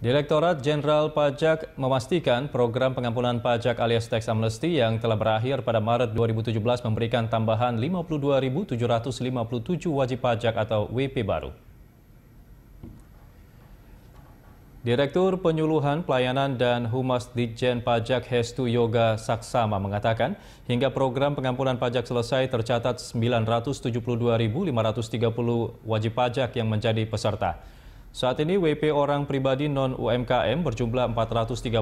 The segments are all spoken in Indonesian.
Direktorat Jenderal Pajak memastikan program pengampunan pajak alias tax amnesty yang telah berakhir pada Maret 2017 memberikan tambahan 52.757 wajib pajak atau WP baru. Direktur Penyuluhan Pelayanan dan Humas Ditjen Pajak Hestu Yoga Saksama mengatakan, hingga program pengampunan pajak selesai tercatat 972.530 wajib pajak yang menjadi peserta. Saat ini WP orang pribadi non-UMKM berjumlah 413.613,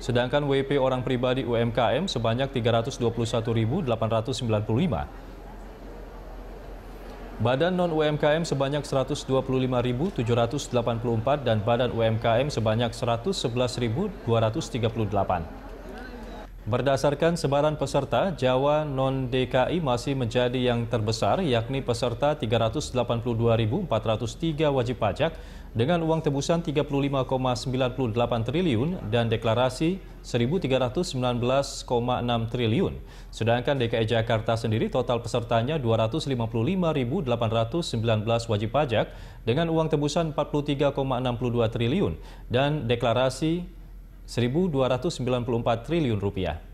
sedangkan WP orang pribadi UMKM sebanyak 321.895. Badan non-UMKM sebanyak 125.784 dan badan UMKM sebanyak 111.238. Berdasarkan sebaran peserta, Jawa non-DKI masih menjadi yang terbesar, yakni peserta 382.403 wajib pajak dengan uang tebusan 35,98 triliun dan deklarasi 1.319,6 triliun. Sedangkan DKI Jakarta sendiri total pesertanya 255.819 wajib pajak dengan uang tebusan 43,62 triliun dan deklarasi 1.294 triliun rupiah.